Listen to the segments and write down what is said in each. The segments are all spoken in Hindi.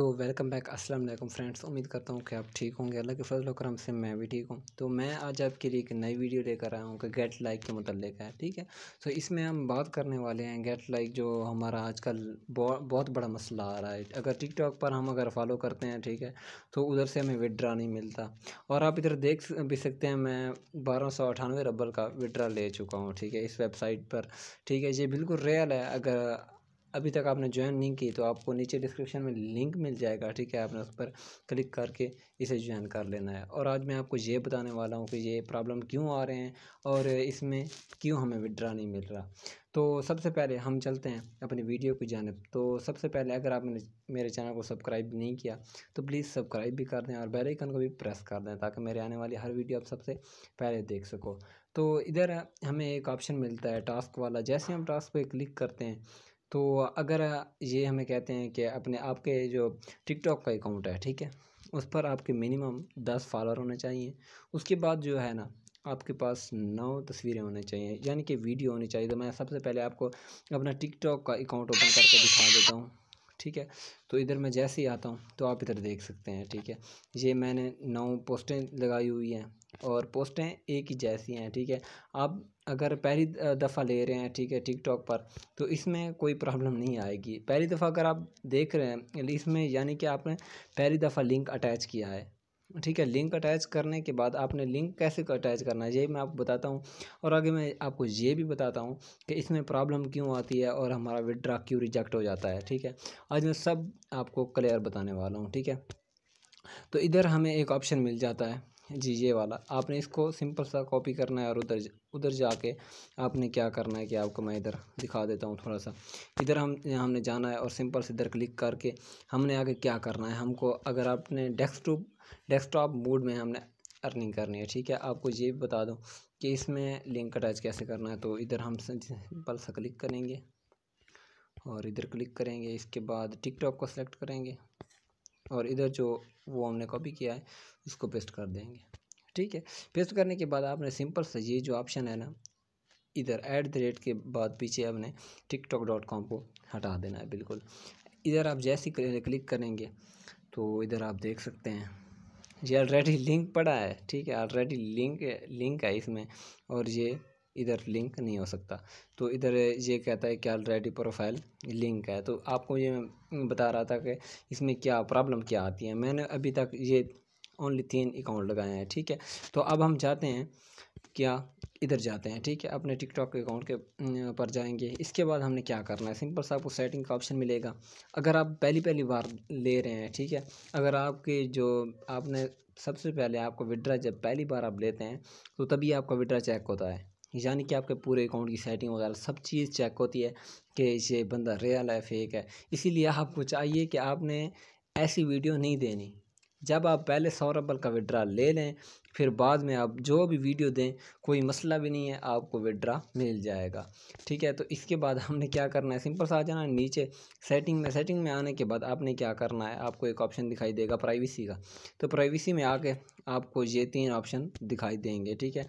तो वेलकम बैक अस्सलाम वालेकुम फ्रेंड्स उम्मीद करता हूँ कि आप ठीक होंगे अल्लाह के फजल करम से मैं भी ठीक हूँ तो मैं आज आपके लिए एक नई वीडियो लेकर आया हूँ कि गेट लाइक के मतलब है ठीक है तो इसमें हम बात करने वाले हैं गेट लाइक जो हमारा आजकल बहुत बड़ा मसला आ रहा है अगर टिकटॉक पर हम अगर फॉलो करते हैं ठीक है तो उधर से हमें विड्रा नहीं मिलता और आप इधर देख भी सकते हैं मैं बारह सौ अठानवे रबल का विड्रा ले चुका हूँ ठीक है इस वेबसाइट पर ठीक है ये बिल्कुल रियल है अगर अभी तक आपने ज्वाइन नहीं की तो आपको नीचे डिस्क्रिप्शन में लिंक मिल जाएगा ठीक है आपने उस पर क्लिक करके इसे ज्वाइन कर लेना है और आज मैं आपको ये बताने वाला हूँ कि ये प्रॉब्लम क्यों आ रहे हैं और इसमें क्यों हमें विड्रा नहीं मिल रहा तो सबसे पहले हम चलते हैं अपनी वीडियो की जानब तो सबसे पहले अगर आपने मेरे चैनल को सब्सक्राइब नहीं किया तो प्लीज़ सब्सक्राइब भी कर दें और बेलाइकन को भी प्रेस कर दें ताकि मेरे आने वाली हर वीडियो आप सबसे पहले देख सको तो इधर हमें एक ऑप्शन मिलता है टास्क वाला जैसे हम टास्क पर क्लिक करते हैं तो अगर ये हमें कहते हैं कि अपने आपके जो टिकटॉक का अकाउंट है ठीक है उस पर आपके मिनिमम दस फॉलोअर होने चाहिए उसके बाद जो है ना आपके पास नौ तस्वीरें होनी चाहिए यानी कि वीडियो होनी चाहिए तो मैं सबसे पहले आपको अपना टिकटॉक का अकाउंट ओपन करके दिखा देता हूँ ठीक है तो इधर मैं जैसे ही आता हूँ तो आप इधर देख सकते हैं ठीक है ये मैंने नौ पोस्टें लगाई हुई हैं और पोस्टें एक ही जैसी हैं ठीक है आप अगर पहली दफ़ा ले रहे हैं ठीक है टिकटॉक पर तो इसमें कोई प्रॉब्लम नहीं आएगी पहली दफ़ा अगर आप देख रहे हैं इसमें यानी कि आपने पहली दफ़ा लिंक अटैच किया है ठीक है लिंक अटैच करने के बाद आपने लिंक कैसे अटैच करना है ये मैं आपको बताता हूँ और आगे मैं आपको ये भी बताता हूँ कि इसमें प्रॉब्लम क्यों आती है और हमारा विड्रा क्यों रिजेक्ट हो जाता है ठीक है आज मैं सब आपको क्लियर बताने वाला हूँ ठीक है तो इधर हमें एक ऑप्शन मिल जाता है जी ये वाला आपने इसको सिंपल सा कॉपी करना है और उधर उधर जाके आपने क्या करना है कि आपको मैं इधर दिखा देता हूँ थोड़ा सा इधर हम हमने जाना है और सिंपल से इधर क्लिक करके हमने आगे क्या करना है हमको अगर आपने डेस्कटॉप डेस्कटॉप मोड में हमने अर्निंग करनी है ठीक है आपको ये भी बता दूँ कि इसमें लिंक अटैच कैसे करना है तो इधर हम सिंपल सा क्लिक करेंगे और इधर क्लिक करेंगे इसके बाद टिकटॉक को सेलेक्ट करेंगे और इधर जो वो हमने कॉपी किया है उसको पेस्ट कर देंगे ठीक है पेस्ट करने के बाद आपने सिंपल से ये जो ऑप्शन है ना इधर ऐट द रेट के बाद पीछे आपने टिकटॉक डॉट कॉम को हटा देना है बिल्कुल इधर आप जैसे क्लिक करेंगे तो इधर आप देख सकते हैं ये ऑलरेडी लिंक पड़ा है ठीक है ऑलरेडी लिंक लिंक है इसमें और ये इधर लिंक नहीं हो सकता तो इधर ये कहता है कि ऑलरेडी प्रोफाइल लिंक है तो आपको ये बता रहा था कि इसमें क्या प्रॉब्लम क्या आती है मैंने अभी तक ये ओनली तीन अकाउंट लगाए हैं ठीक है तो अब हम जाते हैं क्या इधर जाते हैं ठीक है अपने टिकटॉक अकाउंट के अं, पर जाएंगे इसके बाद हमने क्या करना है सिंपल सा आपको सेटिंग का ऑप्शन मिलेगा अगर आप पहली पहली बार ले रहे हैं ठीक है अगर आपके जो आपने सबसे पहले आपको विड्रा जब पहली बार आप लेते हैं तो तभी आपका विड्रा चेक होता है यानी कि आपके पूरे अकाउंट की सेटिंग वगैरह सब चीज़ चेक होती है कि ये बंदा रियल है फेक है इसीलिए आपको चाहिए कि आपने ऐसी वीडियो नहीं देनी जब आप पहले सौ रबल का विड्रा ले लें फिर बाद में आप जो भी वीडियो दें कोई मसला भी नहीं है आपको विड्रा मिल जाएगा ठीक है तो इसके बाद हमने क्या करना है सिंपल सा आ जाना है नीचे सेटिंग में सेटिंग में आने के बाद आपने क्या करना है आपको एक ऑप्शन दिखाई देगा प्राइवेसी का तो प्राइवेसी में आके आपको ये तीन ऑप्शन दिखाई देंगे ठीक है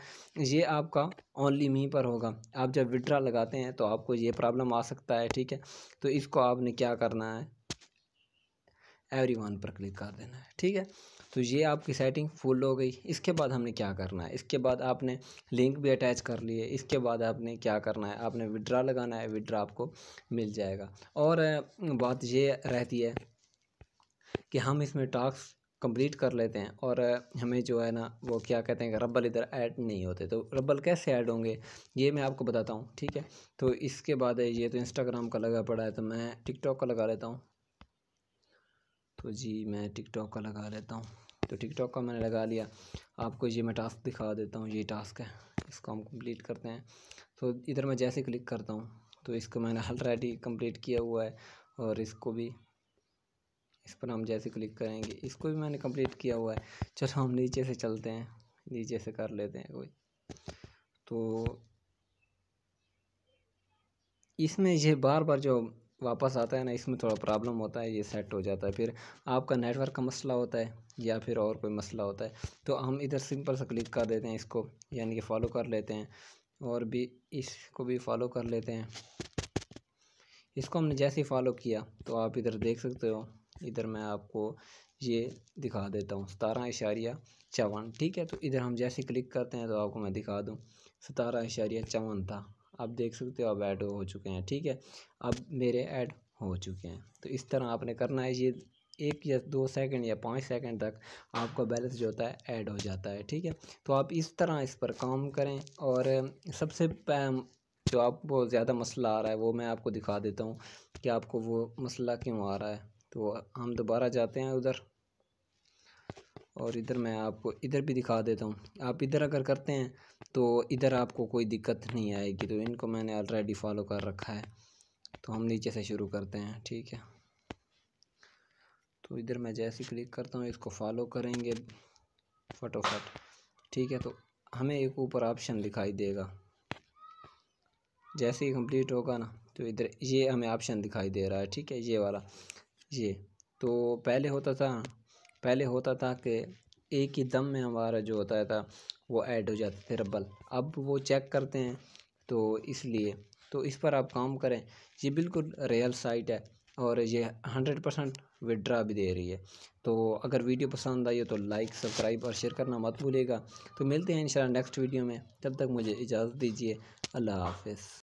ये आपका ओनली मी पर होगा आप जब विड्रा लगाते हैं तो आपको ये प्रॉब्लम आ सकता है ठीक है तो इसको आपने क्या करना है एवरी वन पर क्लिक कर देना है ठीक है तो ये आपकी सेटिंग फुल हो गई इसके बाद हमने क्या करना है इसके बाद आपने लिंक भी अटैच कर लिए इसके बाद आपने क्या करना है आपने विड्रा लगाना है विड्रा आपको मिल जाएगा और बात ये रहती है कि हम इसमें टास्क कंप्लीट कर लेते हैं और हमें जो है ना वो क्या कहते हैं कि रबल इधर ऐड नहीं होते तो रबल कैसे ऐड होंगे ये मैं आपको बताता हूँ ठीक है तो इसके बाद ये तो इंस्टाग्राम का लगा पड़ा है तो मैं टिकटॉक का लगा लेता हूँ तो जी मैं टिकटॉक का लगा लेता हूँ तो टिकटॉक का मैंने लगा लिया आपको ये मैं टास्क दिखा देता हूँ ये टास्क है इसको हम कंप्लीट करते हैं तो इधर मैं जैसे क्लिक करता हूँ तो इसको मैंने ऑलरेडी कंप्लीट किया हुआ है और इसको भी इस पर हम जैसे क्लिक करेंगे इसको भी मैंने कंप्लीट किया हुआ है चलो हम नीचे से चलते हैं नीचे से कर लेते हैं कोई तो इसमें ये बार बार जो वापस आता है ना इसमें थोड़ा प्रॉब्लम होता है ये सेट हो जाता है फिर आपका नेटवर्क का मसला होता है या फिर और कोई मसला होता है तो हम इधर सिंपल से क्लिक कर देते हैं इसको यानी कि फॉलो कर लेते हैं और भी इसको भी फॉलो कर लेते हैं इसको हमने जैसे ही फॉलो किया तो आप इधर देख सकते हो इधर मैं आपको ये दिखा देता हूँ सतारह इशारिया चौवन ठीक है तो इधर हम जैसे क्लिक करते हैं तो आपको मैं दिखा दूँ सतारह इशारिया चौवन था आप देख सकते हो अब ऐड हो चुके हैं ठीक है अब मेरे ऐड हो चुके हैं तो इस तरह आपने करना है ये एक या दो सेकंड या पाँच सेकंड तक आपका बैलेंस जो होता है ऐड हो जाता है ठीक है तो आप इस तरह इस पर काम करें और सबसे जो आपको ज़्यादा मसला आ रहा है वो मैं आपको दिखा देता हूँ कि आपको वो मसला क्यों आ रहा है तो हम दोबारा जाते हैं उधर और इधर मैं आपको इधर भी दिखा देता हूँ आप इधर अगर करते हैं तो इधर आपको कोई दिक्कत नहीं आएगी तो इनको मैंने ऑलरेडी फॉलो कर रखा है तो हम नीचे से शुरू करते हैं ठीक है तो इधर मैं जैसे क्लिक करता हूँ इसको फॉलो करेंगे फटोफट ठीक है तो हमें एक ऊपर ऑप्शन दिखाई देगा जैसे ही कंप्लीट होगा ना तो इधर ये हमें ऑप्शन दिखाई दे रहा है ठीक है ये वाला ये तो पहले होता था पहले होता था कि एक ही दम में हमारा जो होता था वो ऐड हो जाते थे रबल अब वो चेक करते हैं तो इसलिए तो इस पर आप काम करें ये बिल्कुल रियल साइट है और ये हंड्रेड परसेंट विड्रा भी दे रही है तो अगर वीडियो पसंद आई हो तो लाइक सब्सक्राइब और शेयर करना मत भूलिएगा तो मिलते हैं इंशाल्लाह नेक्स्ट वीडियो में तब तक मुझे इजाज़त दीजिए अल्लाह हाफिज़